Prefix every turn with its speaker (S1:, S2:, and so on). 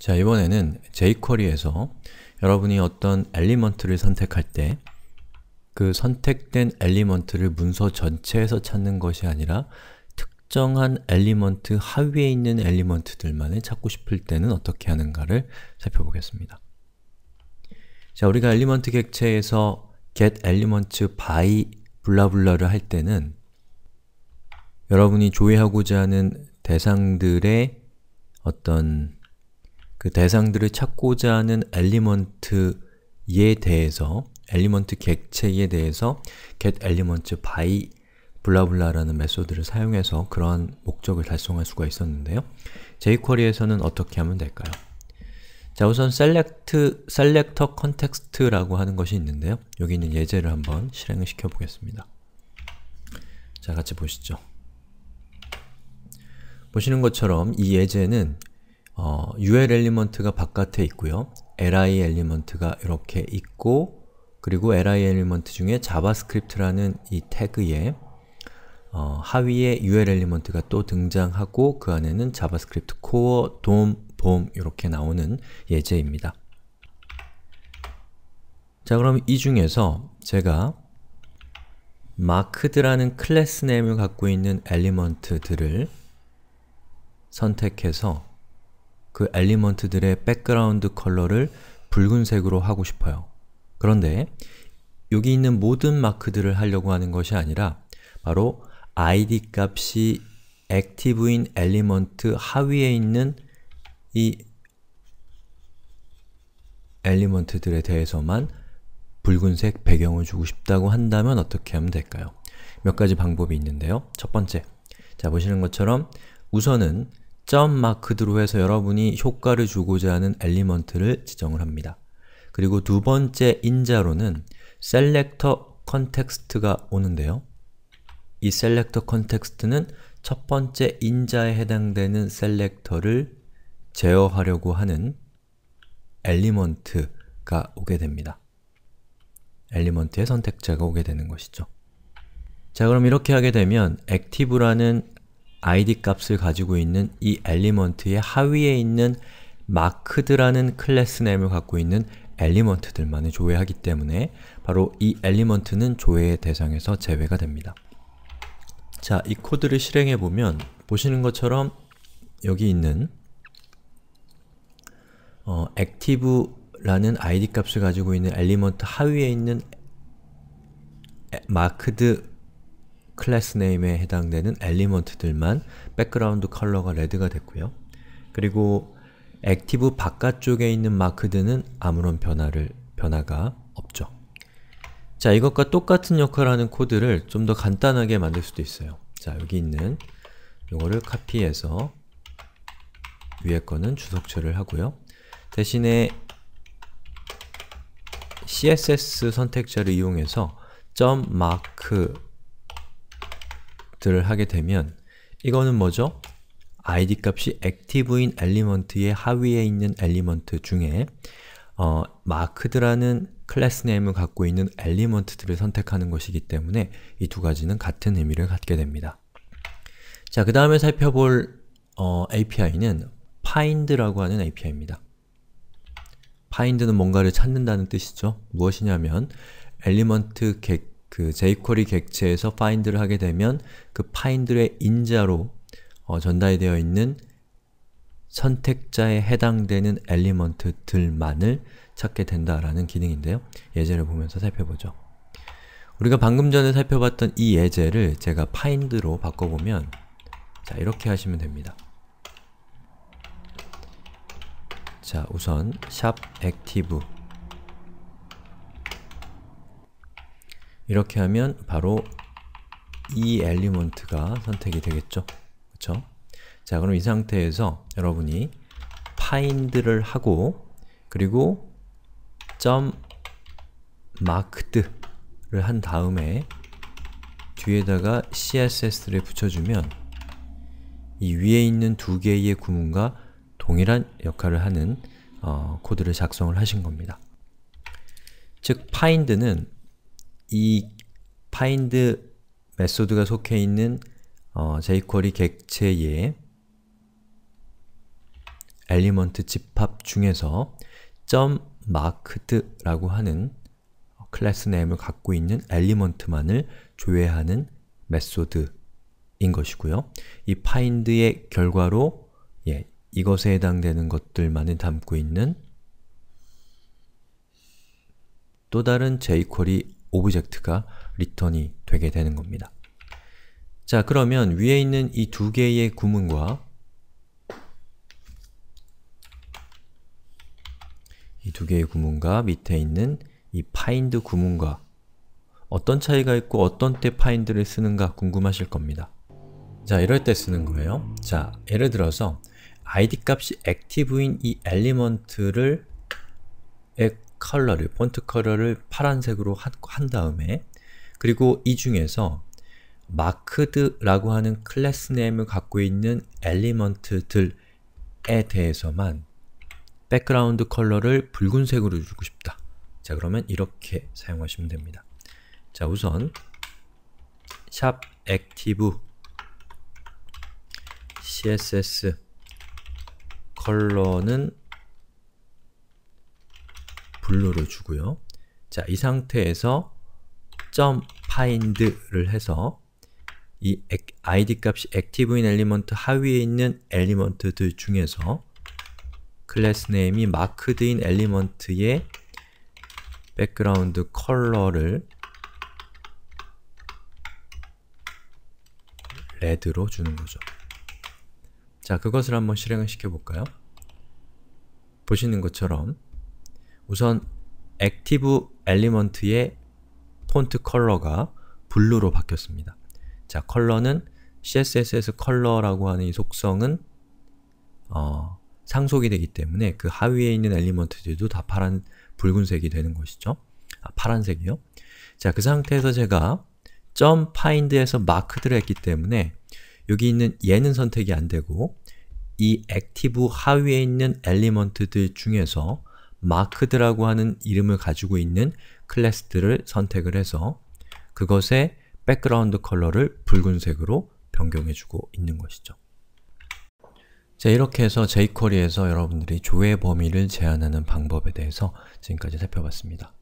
S1: 자, 이번에는 jQuery에서 여러분이 어떤 엘리먼트를 선택할 때 그 선택된 엘리먼트를 문서 전체에서 찾는 것이 아니라 특정한 엘리먼트 하위에 있는 엘리먼트들만을 찾고 싶을 때는 어떻게 하는가를 살펴보겠습니다. 자, 우리가 엘리먼트 객체에서 get element by 블라블라를 할 때는 여러분이 조회하고자 하는 대상들의 어떤 그 대상들을 찾고자 하는 엘리먼트에 대해서 엘리먼트 객체에 대해서 getElementBy 블라블라라는 메소드를 사용해서 그러한 목적을 달성할 수가 있었는데요. jQuery에서는 어떻게 하면 될까요? 자 우선 select, selector context라고 하는 것이 있는데요. 여기 있는 예제를 한번 실행을 시켜보겠습니다. 자 같이 보시죠. 보시는 것처럼 이 예제는 어, UL 엘리먼트가 바깥에 있고요. li 엘리먼트가 이렇게 있고 그리고 li 엘리먼트 중에 자바스크립트라는 이 태그에 어, 하위에 UL 엘리먼트가 또 등장하고 그 안에는 자바스크립트 코어, 돔, 봄 이렇게 나오는 예제입니다. 자 그럼 이 중에서 제가 마크드라는 클래스 네임을 갖고 있는 엘리먼트들을 선택해서 그 엘리먼트들의 백그라운드 컬러를 붉은색으로 하고 싶어요. 그런데 여기 있는 모든 마크들을 하려고 하는 것이 아니라 바로 id 값이 액티브인 엘리먼트 하위에 있는 이 엘리먼트들에 대해서만 붉은색 배경을 주고 싶다고 한다면 어떻게 하면 될까요? 몇 가지 방법이 있는데요. 첫 번째, 자 보시는 것처럼 우선은 점 마크드로 해서 여러분이 효과를 주고자 하는 엘리먼트를 지정을 합니다. 그리고 두 번째 인자로는 셀렉터 컨텍스트가 오는데요. 이 셀렉터 컨텍스트는 첫 번째 인자에 해당되는 셀렉터를 제어하려고 하는 엘리먼트가 오게 됩니다. 엘리먼트의 선택자가 오게 되는 것이죠. 자 그럼 이렇게 하게 되면 액티브라는 id 값을 가지고 있는 이 엘리먼트의 하위에 있는 마크드라는 클래스네임을 갖고 있는 엘리먼트들만을 조회하기 때문에 바로 이 엘리먼트는 조회의 대상에서 제외가 됩니다. 자, 이 코드를 실행해보면 보시는 것처럼 여기 있는 어, active라는 id 값을 가지고 있는 엘리먼트 하위에 있는 마크드 클래스 네임에 해당되는 엘리먼트들만 백그라운드 컬러가 레드가 됐고요. 그리고 액티브 바깥쪽에 있는 마크드는 아무런 변화를, 변화가 없죠. 자, 이것과 똑같은 역할하는 을 코드를 좀 더 간단하게 만들 수도 있어요. 자, 여기 있는 이거를 카피해서 위에 거는 주석 처를 하고요. 대신에 CSS 선택자를 이용해서 .mark 들을 하게 되면 이거는 뭐죠? id 값이 a c t 액티브인 엘리먼트의 하위에 있는 엘리먼트 중에 어, 마크드라는 클래스 네임을 갖고 있는 엘리먼트들을 선택하는 것이기 때문에 이 두 가지는 같은 의미를 갖게 됩니다. 자, 그 다음에 살펴볼 어, API는 find라고 하는 API입니다. find는 뭔가를 찾는다는 뜻이죠. 무엇이냐면 엘리먼트 객그 jQuery 객체에서 find를 하게 되면 그 find의 인자로 어, 전달이 되어 있는 선택자에 해당되는 엘리먼트들만을 찾게 된다라는 기능인데요. 예제를 보면서 살펴보죠. 우리가 방금 전에 살펴봤던 이 예제를 제가 find로 바꿔보면 자, 이렇게 하시면 됩니다. 자, 우선 active 이렇게 하면 바로 이 엘리먼트가 선택이 되겠죠? 그쵸? 자, 그럼 이 상태에서 여러분이 find를 하고 그리고 marked를 한 다음에 뒤에다가 css를 붙여주면 이 위에 있는 두 개의 구문과 동일한 역할을 하는 어, 코드를 작성을 하신 겁니다. 즉, find는 이 find 메소드가 속해 있는 어, jQuery 객체의 엘리먼트 집합 중에서 .marked라고 하는 클래스 네임을 갖고 있는 엘리먼트만을 조회하는 메소드인 것이고요. 이 find의 결과로 예, 이것에 해당되는 것들만을 담고 있는 또 다른 jQuery 오브젝트가 리턴이 되게 되는 겁니다. 자, 그러면 위에 있는 이 두 개의 구문과 이 두 개의 구문과 밑에 있는 이 find 구문과 어떤 차이가 있고 어떤 때 find를 쓰는가 궁금하실 겁니다. 자, 이럴 때 쓰는 거예요. 자, 예를 들어서 id 값이 active인 이 e e l m e n t 를 컬러를, 폰트 컬러를 파란색으로 한 다음에 그리고 이 중에서 마크드라고 하는 클래스 네임을 갖고 있는 엘리먼트들에 대해서만 백그라운드 컬러를 붉은색으로 주고 싶다. 자 그러면 이렇게 사용하시면 됩니다. 자 우선 샵 액티브 css 컬러는 블루를 주고요. 자, 이 상태에서 .find를 해서 이 id 값이 active인 엘리먼트 하위에 있는 엘리먼트들 중에서 클래스 네임이 marked인 엘리먼트의 백그라운드 컬러를 레드로 주는 거죠. 자, 그것을 한번 실행을 시켜볼까요? 보시는 것처럼 우선 액티브 엘리먼트의 폰트 컬러가 블루로 바뀌었습니다. 자, 컬러는 c s s 컬러라고 하는 이 속성은 어, 상속이 되기 때문에 그 하위에 있는 엘리먼트들도 다 파란, 붉은색이 되는 것이죠. 아, 파란색이요. 자, 그 상태에서 제가 점파인드에서 마크들을 했기 때문에 여기 있는 얘는 선택이 안되고 이 액티브 하위에 있는 엘리먼트들 중에서 마크드라고 하는 이름을 가지고 있는 클래스들을 선택을 해서 그것의 백그라운드 컬러를 붉은색으로 변경해주고 있는 것이죠. 자, 이렇게 해서 jQuery에서 여러분들이 조회 범위를 제한하는 방법에 대해서 지금까지 살펴봤습니다.